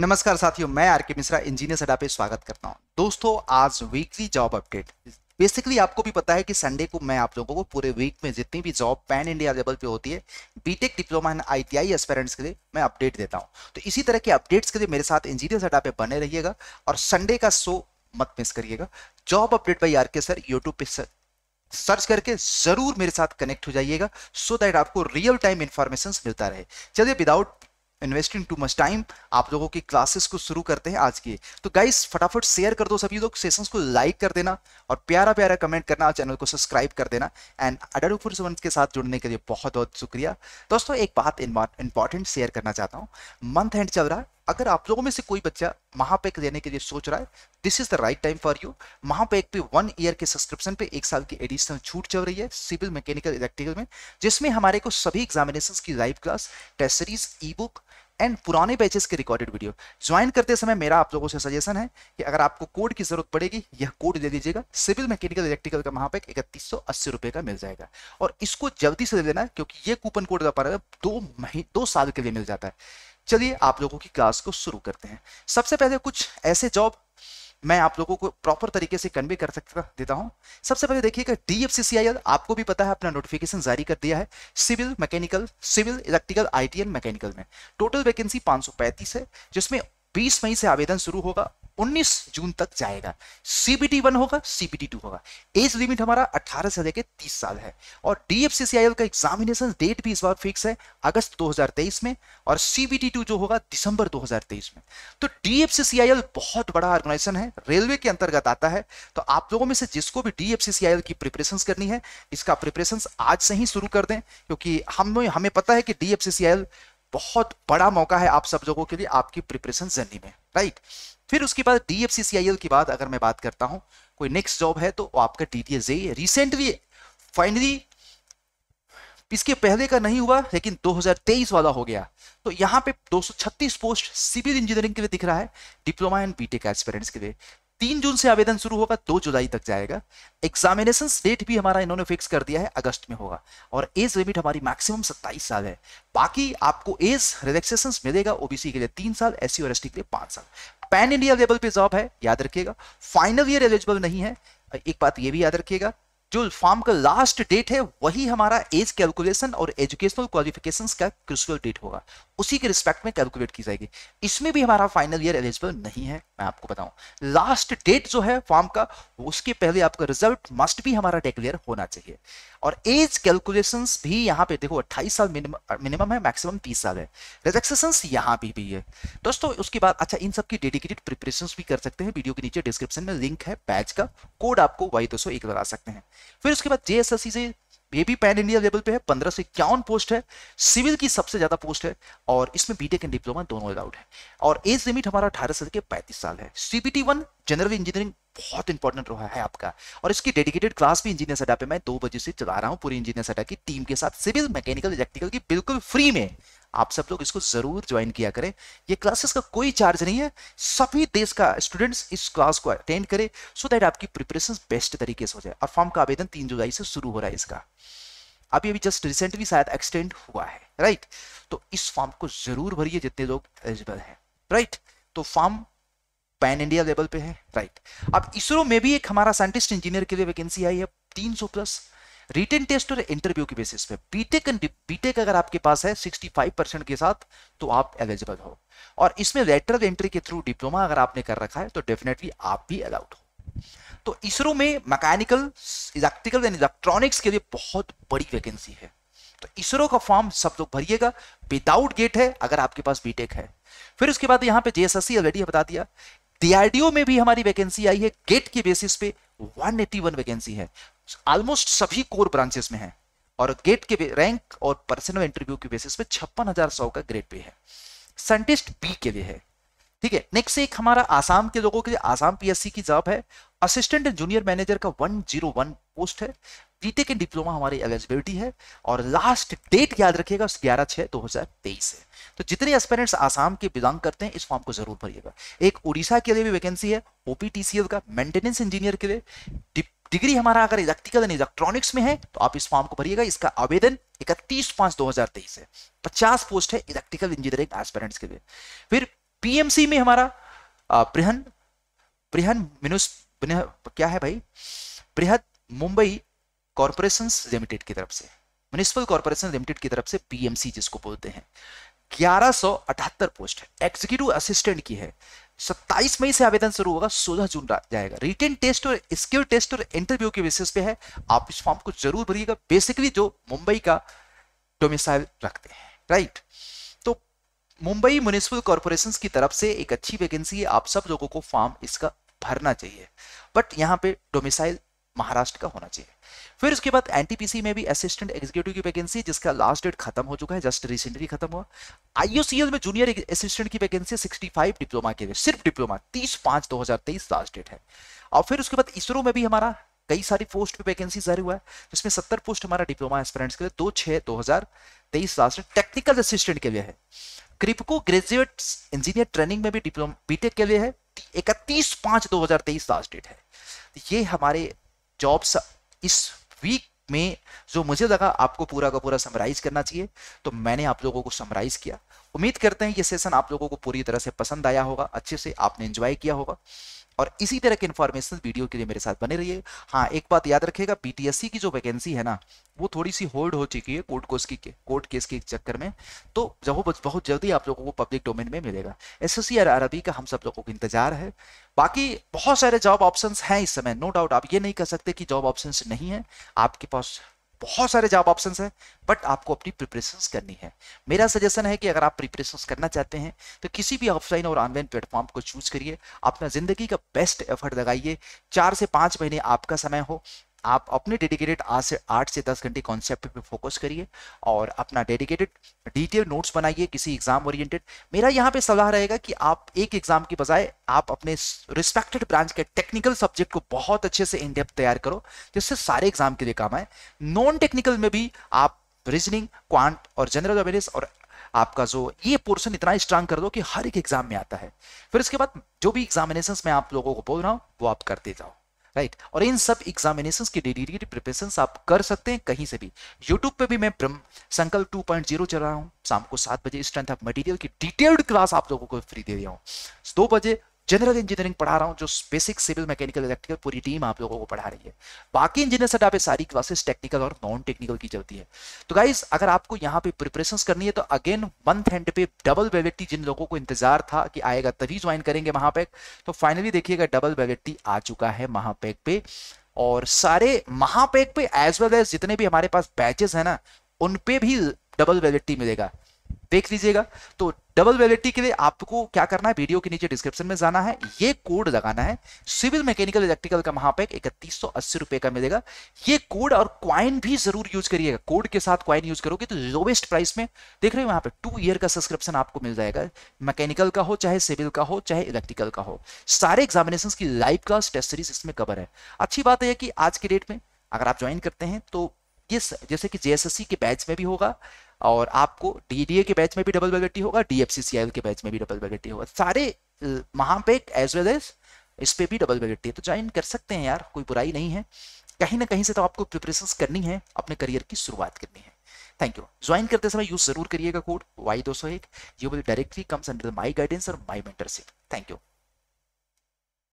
नमस्कार साथियों मैं आर के मिश्रा इंजीनियर सडा पे स्वागत करता हूँ दोस्तों आज वीकली जॉब अपडेट बेसिकली आपको भी पता है कि संडे को मैं आप लोगों को पूरे वीक में जितनी भी जॉब पैन इंडिया लेवल पे होती है BTech diploma and ITI aspirants के लिए मैं अपडेट देता हूँ तो इसी तरह के अपडेट्स के लिए मेरे साथ इंजीनियर सडा पे बने रहिएगा और संडे का शो मत मिस करिएगा job update by R sir YouTube पे सर सर्च करके जरूर मेरे साथ कनेक्ट हो जाइएगा सो so दैट आपको रियल टाइम इंफॉर्मेशन मिलता रहे चलिए without investing too much time आप लोगों की क्लासेस को शुरू करते हैं आज की तो गाइस फटाफट शेयर कर दो सभी लोग सेशंस को लाइक कर देना और प्यारा प्यारा कमेंट करना और चैनल को सब्सक्राइब कर देना एंड अडर उपन के साथ जुड़ने के लिए बहुत बहुत शुक्रिया दोस्तों एक बात इंपॉर्टेंट शेयर करना चाहता हूँ मंथ एंड चल रहा है अगर आप लोगों में से कोई बच्चा महापैक लेने के लिए सोच रहा है this is the right time for you Mahapack पे वन ईयर के सब्सक्रिप्शन पे एक साल की एडिशनल छूट चल रही है सिविल मैकेनिकल इलेक्ट्रिकल में जिसमें हमारे को सभी एग्जामिनेशन की live class test series e book and पुराने बैचेस के रिकॉर्डेड वीडियो ज्वाइन करते समय मेरा आप लोगों से सजेशन है कि अगर आपको कोड की जरूरत पड़ेगी यह कोड दे दीजिएगा सिविल मैकेनिकल इलेक्ट्रिकल का वहां पर इकतीस सौ अस्सी रुपए का मिल जाएगा और इसको जल्दी से दे देना क्योंकि यह कूपन कोड का व्यापार दो महीने दो साल के लिए मिल जाता है चलिए आप लोगों की क्लास को शुरू करते हैं सबसे पहले कुछ ऐसे जॉब मैं आप लोगों को प्रॉपर तरीके से कन्वे कर सकता देता हूं सबसे पहले देखिएगा डीएफसीसीआईएल आपको भी पता है अपना नोटिफिकेशन जारी कर दिया है civil mechanical civil electrical and mechanical में टोटल वैकेंसी 535 है जिसमें 20 मई से आवेदन शुरू होगा 19 जून तक जाएगा सीबीटी वन होगा सीबीटी टू होगा एज लिमिट हमारा 18 से लेकर 30 साल है और डीएफसीसीआईएल का एग्जामिनेशन डेट भी इस बार फिक्स है अगस्त 2023 में और सीबीटी टू जो होगा दिसंबर 2023 में तो डीएफसीसीआईएल बहुत बड़ा ऑर्गेनाइजेशन है रेलवे के अंतर्गत आता है तो आप लोगों में से जिसको भी डीएफसीसीआईएल की प्रिपरेशन करनी है इसका प्रिपरेशन आज से ही शुरू कर दें क्योंकि हम हमें पता है कि डीएफसीसीआईएल बहुत बड़ा मौका है आप सब लोगों के लिए आपकी प्रिपरेशन जर्नी में राइट right? फिर उसके बाद डीएफसी की बात अगर मैं बात करता हूं कोई नेक्स्ट जॉब है तो आपका टीटीएस जेई रिसेंटली फाइनली इसके पहले का नहीं हुआ लेकिन 2023 वाला हो गया तो यहाँ पे 236 पोस्ट सिविल इंजीनियरिंग के लिए दिख रहा है डिप्लोमा एंड बीटेक एक्सपीरियंस के लिए तीन जून से आवेदन शुरू होगा दो जुलाई तक जाएगा एग्जामिनेशन डेट भी हमारा इन्होंने फिक्स कर दिया है अगस्त में होगा और एज लिमिट हमारी मैक्सिमम सत्ताईस साल है बाकी आपको एज रिलैक्सेशन मिलेगा ओबीसी के लिए तीन साल एस और एस के लिए पांच साल पैन इंडिया लेवल पे जॉब है याद रखिएगा फाइनल ईयर एलिजिबल नहीं है एक बात यह भी याद रखिएगा जो फॉर्म का लास्ट डेट है वही हमारा एज कैलकुलेशन और एजुकेशनल क्वालिफिकेशन का क्रूशियल डेट होगा उसी के रिस्पेक्ट में कैलकुलेट की जाएगी इसमें भी हमारा फाइनल ईयर एलिजिबल नहीं है मैं आपको बताऊं लास्ट डेट जो है फॉर्म का उसके पहले आपका रिजल्ट मस्ट भी हमारा डिक्लेयर होना चाहिए और एज कैलकुलेशन भी यहाँ पे देखो अट्ठाईस साल मिनिमम है मैक्सिमम तीस साल है रजिस्ट्रेशन यहाँ पे भी है दोस्तों उसके बाद अच्छा इन सबकी डेडिकेटेड प्रिपरेशन भी कर सकते हैं वीडियो के नीचे डिस्क्रिप्शन में लिंक है बैच का कोड आपको वाई दो सौ एक लगा सकते हैं फिर उसके बाद जे से भी पैन इंडिया लेवल पे है पंद्रह से इक्यावन पोस्ट है सिविल की सबसे ज्यादा पोस्ट है और इसमें बीटेक एंड डिप्लोमा दोनों अलाउड है और एज लिमिट हमारा अठारह से पैंतीस साल है सीबीटी वन जनरल इंजीनियरिंग बहुत इंपॉर्टेंट रहा है आपका और इसकी डेडिकेटेड क्लास भी इंजीनियर सडा पे मैं दो बजे से चला रहा हूँ पूरी इंजीनियर सडा की टीम के साथ सिविल मैकेनिकल इलेक्ट्रिकल की बिल्कुल फ्री में आप सब लोग इसको ज़रूर ज्वाइन किया करें ये क्लासेस का कोई चार्ज नहीं है सभी देश का स्टूडेंट्स इस क्लास को अटेंड करें सो दैट आपकी प्रिपरेशन बेस्ट तरीके से हो जाए और फॉर्म का आवेदन तीन जुलाई से शुरू हो रहा है इसका अभी अभी जस्ट रिसेंटली शायद एक्सटेंड हुआ है राइट तो इस फॉर्म को ज़रूर भरिए जितने लोग एलिजिबल हैं राइट तो फॉर्म पैन इंडिया लेवल पे है राइट अब इसरो में भी एक हमारा साइंटिस्ट इंजीनियर के लिए वैकेंसी आई है 300 प्लस रिटर्न टेस्ट और इंटरव्यू के बेसिस पे बीटेक बीटेक e e अगर आपके पास है 65 परसेंट के साथ तो आप एलिजिबल हो और इसमें लेटरल एंट्री के थ्रू डिप्लोमा अगर आपने कर रखा है तो डेफिनेटली आप भी अलाउड हो तो इसरो में मैकेनिकल इलेक्ट्रिकल एंड इलेक्ट्रॉनिक्स के लिए बहुत बड़ी वैकेंसी है तो इसरो का फॉर्म सब लोग भरिएगा विदाउट गेट है अगर आपके पास बीटेक e है फिर उसके बाद यहाँ पे जेएसएससी ऑलरेडी बता दिया डीआरडीओ में भी हमारी वैकेंसी आई है गेट के बेसिस पे 181 वैकेंसी है ऑलमोस्ट सभी कोर ब्रांचेस में है और गेट के रैंक और पर्सनल इंटरव्यू के बेसिस पे छप्पन हजार सौ का ग्रेड पे है साइंटिस्ट बी के लिए है ठीक है नेक्स्ट एक हमारा आसाम के लोगों के लिए आसाम पीएससी की जॉब है असिस्टेंट जूनियर मैनेजर का 101 पोस्ट है बीटेक के डिप्लोमा हमारी एलिजिबिलिटी है और लास्ट डेट याद रखिएगा ग्यारह छह दो हजार तेईस है तो जितने एस्पेरेंट्स आसाम के बिलोंग करते हैं इस फॉर्म को जरूर भरिएगा एक उड़ीसा के लिए भी वैकेंसी है ओपीटीसीएल का मेंटेनेंस इंजीनियर के लिए डिग्री हमारा अगर इलेक्ट्रिकल एंड इलेक्ट्रॉनिक्स में है तो आप इस फॉर्म को भरिएगा इसका आवेदन इकतीस पांच दो हजार तेईस है पचास पोस्ट है इलेक्ट्रिकल इंजीनियरिंग एस्पेरेंट्स के लिए फिर पीएमसी में हमारा बृहन बृहन मिनुस क्या है भाई बृहद मुंबई कॉरपोरेशन लिमिटेड की तरफ से म्यूनिस्पल कॉरपोरेशन लिमिटेड की तरफ से पीएमसी जिसको बोलते हैं ग्यारह पोस्ट है एग्जीक्यूटिव असिस्टेंट की है सत्ताईस मई से आवेदन शुरू होगा सोलह जून जाएगा रिटेन टेस्ट और स्किल टेस्ट और इंटरव्यू के बेसिस पे है आप इस फॉर्म को जरूर भरिएगा बेसिकली जो मुंबई का डोमिसाइल रखते हैं राइट तो मुंबई म्यूनिसिपल कॉर्पोरेशन की तरफ से एक अच्छी वैकेंसी है आप सब लोगों को फॉर्म इसका भरना चाहिए बट यहाँ पे डोमिसाइल महाराष्ट्र का होना चाहिए फिर उसके बाद एनटीपीसी में भी असिस्टेंट एग्जीक्यूटिव की वैकेंसी जिसका लास्ट डेट खत्म हो चुका है जस्ट रिसेंटली खत्म हुआ आईओसीएल में जूनियर असिस्टेंट की वैकेंसी 65 डिप्लोमा के लिए सिर्फ डिप्लोमा 30 पांच 2023 लास्ट डेट है और फिर उसके बाद इसरो में भी हमारा कई सारी पोस्ट पे वैकेंसी जारी हुआ है जिसमें सत्तर पोस्ट हमारा डिप्लोमा एस्पिरेंट्स के लिए दो छह दो हजार तेईस लास्ट टेक्निकल असिस्टेंट के लिए है क्रिपको ग्रेजुएट इंजीनियर ट्रेनिंग में भी डिप्लोमा बीटेक के लिए है इकतीस पांच दो हजार तेईस लास्ट डेट है तो ये हमारे जॉब्स इस वीक में जो मुझे लगा आपको पूरा का पूरा समराइज करना चाहिए तो मैंने आप लोगों को समराइज किया उम्मीद करते हैं ये सेशन आप लोगों को पूरी तरह से पसंद आया होगा अच्छे से आपने एंजॉय किया होगा और इसी तरह के इन्फॉर्मेशन वीडियो के लिए मेरे साथ बने रहिए हाँ एक बात याद रखिएगा बीटीएससी की जो वैकेंसी है ना वो थोड़ी सी होल्ड हो चुकी है कोर्ट कोर्स की कोर्ट केस के चक्कर में तो जब बहुत जल्दी आप लोगों को पब्लिक डोमेन में मिलेगा एस एस अरबी का हम सब लोगों को इंतजार है बाकी बहुत सारे जॉब ऑप्शन हैं इस समय नो डाउट आप ये नहीं कह सकते कि जॉब ऑप्शन नहीं है आपके पास बहुत सारे जॉब ऑप्शंस हैं बट आपको अपनी प्रिपरेशंस करनी है मेरा सजेशन है कि अगर आप प्रिपरेशंस करना चाहते हैं तो किसी भी ऑफलाइन और ऑनलाइन प्लेटफॉर्म को चूज करिए अपना ज़िंदगी का बेस्ट एफर्ट लगाइए चार से पाँच महीने आपका समय हो आप अपने डेडिकेटेड आज से आठ से दस घंटे कॉन्सेप्ट पे फोकस करिए और अपना डेडिकेटेड डिटेल नोट्स बनाइए किसी एग्जाम ओरिएंटेड मेरा यहाँ पे सलाह रहेगा कि आप एक एग्जाम की बजाय आप अपने रिस्पेक्टेड ब्रांच के टेक्निकल सब्जेक्ट को बहुत अच्छे से इन डेप्थ तैयार करो जिससे सारे एग्जाम के लिए काम आए नॉन टेक्निकल में भी आप रीजनिंग क्वांट और जनरल अवेयरनेस और आपका जो ये पोर्शन इतना स्ट्रांग कर दो कि हर एक एग्जाम में आता है फिर इसके बाद जो भी एग्जामिनेशन में आप लोगों को बोल रहा हूँ वो आप करते जाओ राइट right. और इन सब एग्जामिनेशन की डिग्री प्रिपरेशन आप कर सकते हैं कहीं से भी यूट्यूब पे भी मैं ब्रह्म संकल्प जीरो चल रहा हूँ शाम को सात बजे स्ट्रेंथ ऑफ मटेरियल की डिटेल्ड क्लास आप लोगों को फ्री दे रहा हूँ दो बजे जनरल इंजीनियरिंग पढ़ा रहा हूँ जो बेसिक सिविल मैकेनिकल इलेक्ट्रिकल पूरी टीम आप लोगों को पढ़ा रही है बाकी इंजीनियर सेट आप सारी क्लासेस टेक्निकल और नॉन टेक्निकल की चलती है तो गाइज अगर आपको यहाँ पे प्रिपरेशन करनी है तो अगेन मंथ एंड पे डबल वेलेटी जिन लोगों को इंतजार था कि आएगा तभी ज्वाइन करेंगे महापैक तो फाइनली देखिएगा डबल वेलेटी आ चुका है महापैक पे और सारे महापैक पे एज वेल एज जितने भी हमारे पास बैचेस है ना उनपे भी डबल वेलिटी मिलेगा देख लीजिएगा तो डबल वेलिडिटी के लिए आपको क्या करना है वीडियो के नीचे डिस्क्रिप्शन में जाना है ये कोड लगाना है सिविल मैकेनिकल इलेक्ट्रिकल का वहां पर इकतीस सौ अस्सी रुपए का मिलेगा ये कोड और क्वाइन भी जरूर यूज करिएगा कोड के साथ क्वाइन यूज करोगे तो लोवेस्ट प्राइस में देख रहे हो वहां पर टू ईयर का सब्सक्रिप्शन आपको मिल जाएगा मैकेनिकल का हो चाहे सिविल का हो चाहे इलेक्ट्रिकल का हो सारे एग्जामिनेशन की लाइव क्लास टेस्ट सीरीज इसमें कवर है अच्छी बात है कि आज के डेट में अगर आप ज्वाइन करते हैं तो जैसे कि जेएसएससी के बैच में भी होगा और आपको डीडीए के बैच में भी डबल वेलिडिटी होगा डीएफसीसीआई के बैच में भी डबल वेलिडिटी होगा सारे महापेक एज वेल एज इस पर भी डबल वेलिडिटी है तो ज्वाइन कर सकते हैं यार कोई बुराई नहीं है कहीं ना कहीं से तो आपको प्रिपरेशन करनी है अपने करियर की शुरुआत करनी है थैंक यू ज्वाइन करते समय यूज जरूर करिएगा कोड वाई दो सौ एक you will directly comes under my guidance और माई मेंटरशिप थैंक यू